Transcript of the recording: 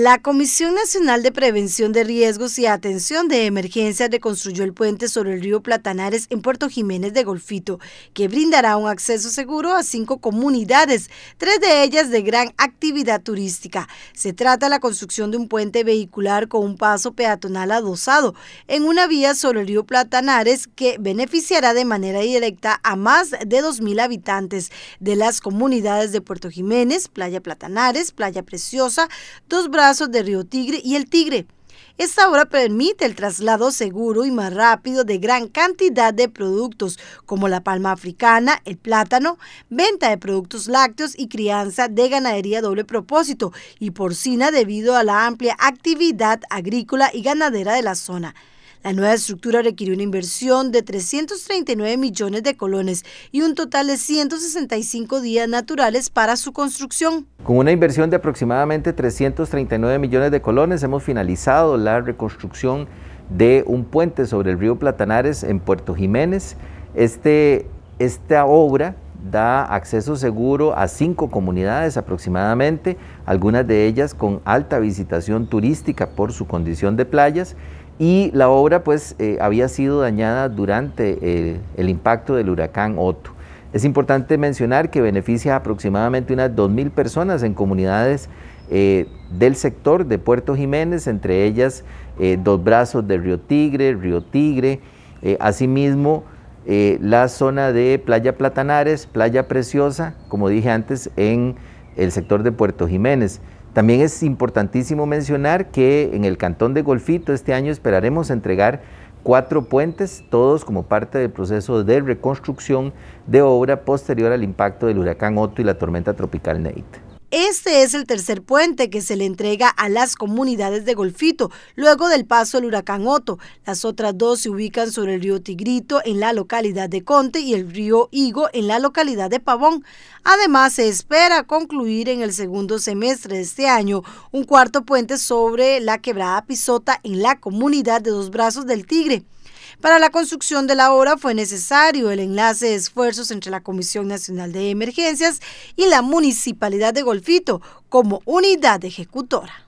La Comisión Nacional de Prevención de Riesgos y Atención de Emergencias reconstruyó el puente sobre el río Platanares en Puerto Jiménez de Golfito, que brindará un acceso seguro a cinco comunidades, tres de ellas de gran actividad turística. Se trata de la construcción de un puente vehicular con un paso peatonal adosado en una vía sobre el río Platanares que beneficiará de manera directa a más de 2.000 habitantes de las comunidades de Puerto Jiménez, Playa Platanares, Playa Preciosa, Dos Brazos, de Río Tigre y el Tigre. Esta obra permite el traslado seguro y más rápido de gran cantidad de productos como la palma africana, el plátano, venta de productos lácteos y crianza de ganadería doble propósito y porcina debido a la amplia actividad agrícola y ganadera de la zona. La nueva estructura requirió una inversión de 339 millones de colones y un total de 165 días naturales para su construcción. Con una inversión de aproximadamente 339 millones de colones hemos finalizado la reconstrucción de un puente sobre el río Platanares en Puerto Jiménez. Este, esta obra da acceso seguro a cinco comunidades aproximadamente, algunas de ellas con alta visitación turística por su condición de playas y la obra pues eh, había sido dañada durante el, impacto del huracán Otto. Es importante mencionar que beneficia aproximadamente unas 2.000 personas en comunidades eh, del sector de Puerto Jiménez, entre ellas eh, Dos Brazos del Río Tigre, Río Tigre, asimismo la zona de Playa Platanares, Playa Preciosa, como dije antes, en el sector de Puerto Jiménez. También es importantísimo mencionar que en el Cantón de Golfito este año esperaremos entregar cuatro puentes, todos como parte del proceso de reconstrucción de obra posterior al impacto del huracán Otto y la tormenta tropical Nate. Este es el tercer puente que se le entrega a las comunidades de Golfito luego del paso del huracán Otto. Las otras dos se ubican sobre el río Tigrito en la localidad de Conte y el río Higo en la localidad de Pavón. Además, se espera concluir en el segundo semestre de este año un cuarto puente sobre la quebrada Pisota en la comunidad de Dos Brazos del Tigre. Para la construcción de la obra fue necesario el enlace de esfuerzos entre la Comisión Nacional de Emergencias y la Municipalidad de Golfito como unidad ejecutora.